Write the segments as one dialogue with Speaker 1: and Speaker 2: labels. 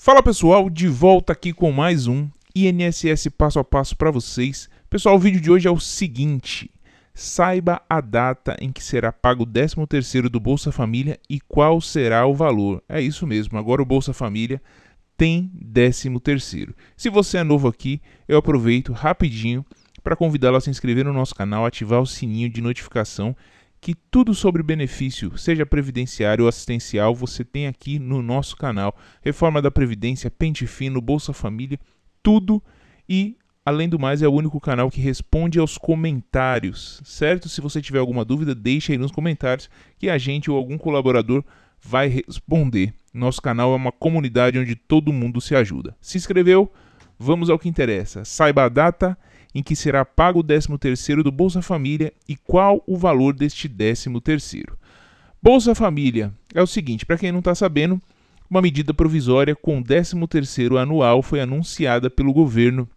Speaker 1: Fala pessoal, de volta aqui com mais um INSS passo a passo para vocês. Pessoal, o vídeo de hoje é o seguinte: saiba a data em que será pago o 13º do Bolsa Família e qual será o valor. É isso mesmo, agora o Bolsa Família tem 13º. Se você é novo aqui, eu aproveito rapidinho para convidá-lo a se inscrever no nosso canal, ativar o sininho de notificação que tudo sobre benefício, seja previdenciário ou assistencial, você tem aqui no nosso canal. Reforma da Previdência, Pente Fino, Bolsa Família, tudo e Além do mais, é o único canal que responde aos comentários, certo? Se você tiver alguma dúvida, deixe aí nos comentários que a gente ou algum colaborador vai responder. Nosso canal é uma comunidade onde todo mundo se ajuda. Se inscreveu? Vamos ao que interessa. Saiba a data em que será pago o 13 terceiro do Bolsa Família e qual o valor deste 13 terceiro. Bolsa Família é o seguinte, para quem não está sabendo, uma medida provisória com 13 terceiro anual foi anunciada pelo governo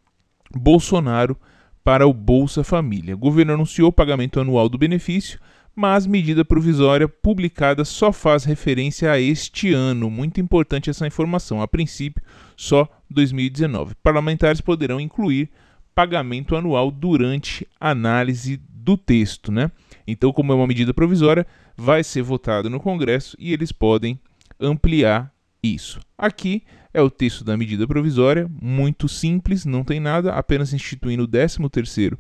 Speaker 1: Bolsonaro para o Bolsa Família. O governo anunciou o pagamento anual do benefício, mas medida provisória publicada só faz referência a este ano. Muito importante essa informação. A princípio, só 2019. Parlamentares poderão incluir pagamento anual durante análise do texto, né? Então, como é uma medida provisória, vai ser votado no Congresso e eles podem ampliar isso. Aqui é o texto da medida provisória, muito simples, não tem nada, apenas instituindo o 13º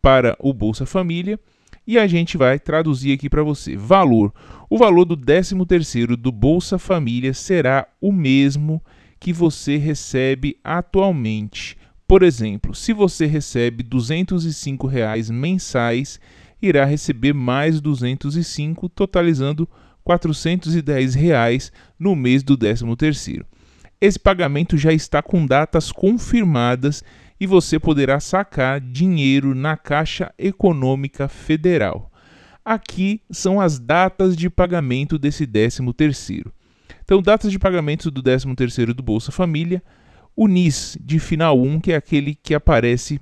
Speaker 1: para o Bolsa Família e a gente vai traduzir aqui para você. Valor. O valor do 13º do Bolsa Família será o mesmo que você recebe atualmente. Por exemplo, se você recebe R$ 205 reais mensais, irá receber mais 205, totalizando R$ 410 reais no mês do 13º. Esse pagamento já está com datas confirmadas e você poderá sacar dinheiro na Caixa Econômica Federal. Aqui são as datas de pagamento desse 13º. Então, datas de pagamento do 13º do Bolsa Família, o NIS de final 1, que é aquele que aparece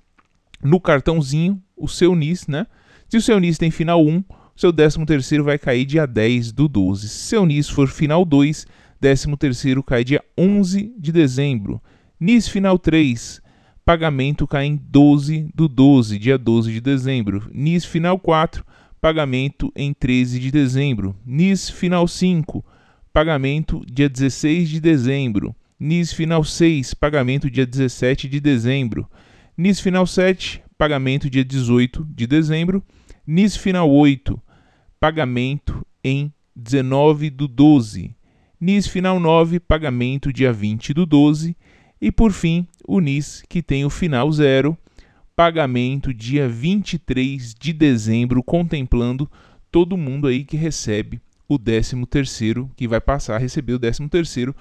Speaker 1: no cartãozinho, o seu NIS, né? Se o seu NIS tem final 1, seu 13º vai cair dia 10 do 12. Se seu NIS for final 2, 13º cai dia 11 de dezembro. NIS final 3, pagamento cai em 12 do 12, dia 12 de dezembro. NIS final 4, pagamento em 13 de dezembro. NIS final 5, pagamento dia 16 de dezembro. NIS final 6, pagamento dia 17 de dezembro. NIS final 7, pagamento dia 18 de dezembro. NIS final 8, pagamento em 19 do 12. NIS final 9, pagamento dia 20 do 12. E por fim, o NIS que tem o final 0, pagamento dia 23 de dezembro, contemplando todo mundo aí que recebe o 13º, que vai passar a receber o 13º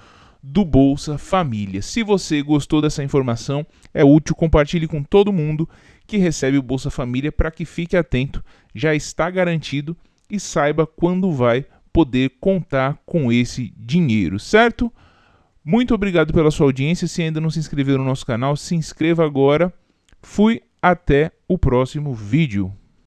Speaker 1: do Bolsa Família. Se você gostou dessa informação, é útil, compartilhe com todo mundo que recebe o Bolsa Família para que fique atento, já está garantido e saiba quando vai poder contar com esse dinheiro, certo? Muito obrigado pela sua audiência. Se ainda não se inscreveu no nosso canal, se inscreva agora. Fui até o próximo vídeo.